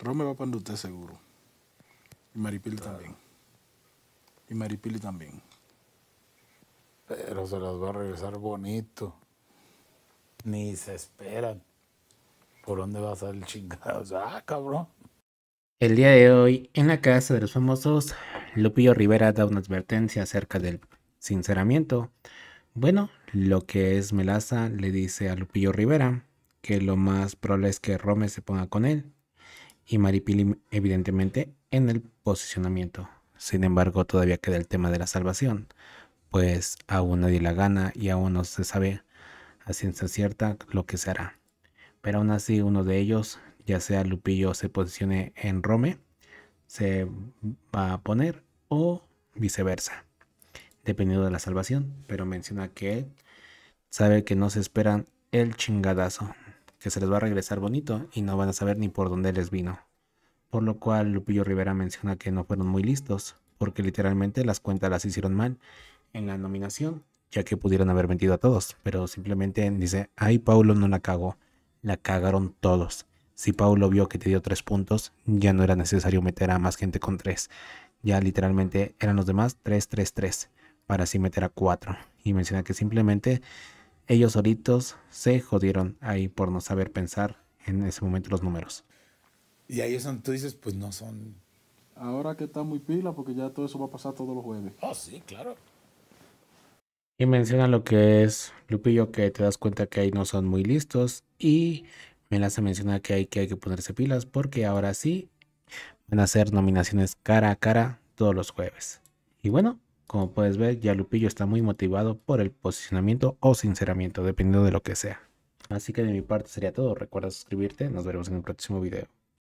Rome va para usted seguro. Y Maripili también. Y Maripili también. Pero se las va a regresar bonito. Ni se esperan. ¿Por dónde va a salir el chingado? Ah, cabrón. El día de hoy, en la casa de los famosos, Lupillo Rivera da una advertencia acerca del sinceramiento. Bueno, lo que es Melaza le dice a Lupillo Rivera que lo más probable es que Rome se ponga con él y Maripili evidentemente en el posicionamiento. Sin embargo, todavía queda el tema de la salvación, pues aún nadie la gana y aún no se sabe a ciencia cierta lo que se hará. Pero aún así uno de ellos, ya sea Lupillo se posicione en Rome, se va a poner o viceversa, dependiendo de la salvación, pero menciona que él sabe que no se esperan el chingadazo, que se les va a regresar bonito y no van a saber ni por dónde les vino. Por lo cual Lupillo Rivera menciona que no fueron muy listos, porque literalmente las cuentas las hicieron mal en la nominación, ya que pudieron haber mentido a todos, pero simplemente dice, ay, Paulo no la cagó, la cagaron todos. Si Paulo vio que te dio tres puntos, ya no era necesario meter a más gente con tres. Ya literalmente eran los demás tres, tres, tres, para así meter a cuatro. Y menciona que simplemente ellos solitos se jodieron ahí por no saber pensar en ese momento los números. Y ahí son, tú dices, pues no son... Ahora que está muy pila, porque ya todo eso va a pasar todos los jueves. Ah, sí, claro. Y menciona lo que es Lupillo, que te das cuenta que ahí no son muy listos. Y me las menciona que hay, que hay que ponerse pilas, porque ahora sí van a hacer nominaciones cara a cara todos los jueves. Y bueno, como puedes ver, ya Lupillo está muy motivado por el posicionamiento o sinceramiento, dependiendo de lo que sea. Así que de mi parte sería todo. Recuerda suscribirte. Nos veremos en el próximo video.